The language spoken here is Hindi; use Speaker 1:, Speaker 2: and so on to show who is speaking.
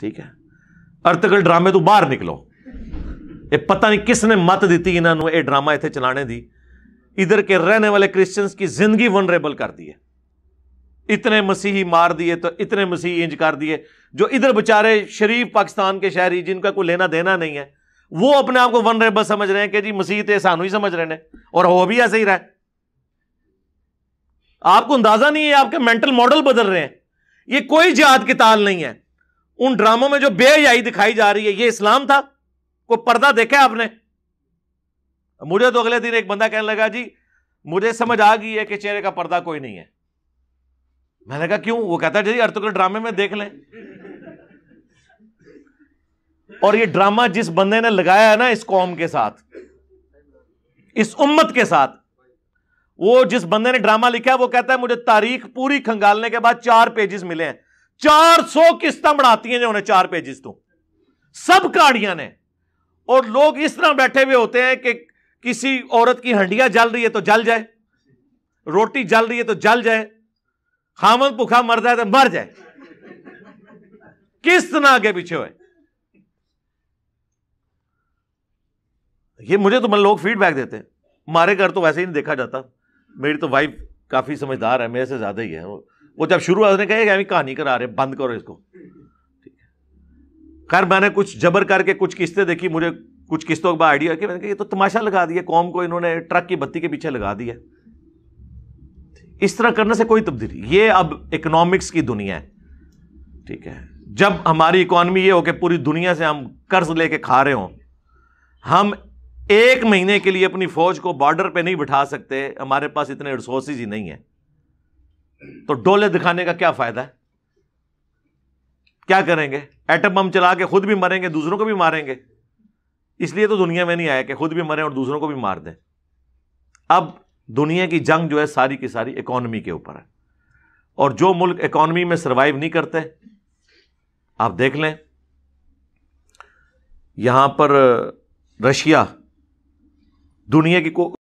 Speaker 1: ठीक है अर्थकल ड्रामे तू तो बाहर निकलो ये पता नहीं किसने मत दी इन्हों ड्रामा इतने चलाने की इधर के रहने वाले क्रिश्चियंस की जिंदगी वनरेबल कर दी है इतने मसीही मार दिए तो इतने मसीही इंज कर दिए जो इधर बेचारे शरीफ पाकिस्तान के शहरी जिनका कोई लेना देना नहीं है वो अपने आप को वनरेबल समझ रहे हैं कि जी मसीह तो सानू ही समझ रहे हैं और हो भी ऐसे ही रहे आपको अंदाजा नहीं है आपके मेंटल मॉडल बदल रहे हैं ये कोई जात की ताल नहीं है उन ड्रामों में जो बेहयाई दिखाई जा रही है ये इस्लाम था को पर्दा देखा आपने मुझे तो अगले दिन एक बंदा कहने लगा जी मुझे समझ आ गई है कि चेहरे का पर्दा कोई नहीं है मैंने कहा क्यों वो कहता है जी अर्तुगल ड्रामे में देख लें और ये ड्रामा जिस बंदे ने लगाया है ना इस कौम के साथ इस उम्मत के साथ वो जिस बंदे ने ड्रामा लिखा है वो कहता है मुझे तारीख पूरी खंगालने के बाद चार पेजेस मिले हैं चार सौ किस्त बढ़ाती हैं उन्हें चार पेजिस तो सब काड़िया ने और लोग इस तरह बैठे हुए होते हैं कि किसी औरत की हंडियां जल रही है तो जल जाए रोटी जल रही है तो जल जाए खामन भुखा मर जाए तो मर जाए किस तरह आगे पीछे हुए ये मुझे तो मन मतलब लोग फीडबैक देते हैं मारे घर तो वैसे ही नहीं देखा जाता मेरी तो वाइफ काफ़ी समझदार है मेरे से ज़्यादा ही है वो वो जब शुरू हुआ उसने कहा अभी कहानी करा रहे बंद करो इसको खैर मैंने कुछ जबर करके कुछ किस्तें देखी मुझे कुछ किस्तों के बाद आइडिया कि मैंने कहा ये तो तमाशा लगा दिया कौम को इन्होंने ट्रक की बत्ती के पीछे लगा दिया इस तरह करने से कोई तब्दीली ये अब इकोनॉमिक्स की दुनिया है ठीक है जब हमारी इकोनॉमी ये हो कि पूरी दुनिया से हम कर्ज लेके खा रहे हो हम एक महीने के लिए अपनी फौज को बॉर्डर पे नहीं बिठा सकते हमारे पास इतने रिसोर्सेज ही नहीं है तो डोले दिखाने का क्या फायदा है क्या करेंगे एटम बम चला के खुद भी मरेंगे दूसरों को भी मारेंगे इसलिए तो दुनिया में नहीं आया कि खुद भी मरें और दूसरों को भी मार दें अब दुनिया की जंग जो है सारी की सारी इकोनॉमी के ऊपर है और जो मुल्क इकोनॉमी में सर्वाइव नहीं करते आप देख लें यहां पर रशिया दुनिया की को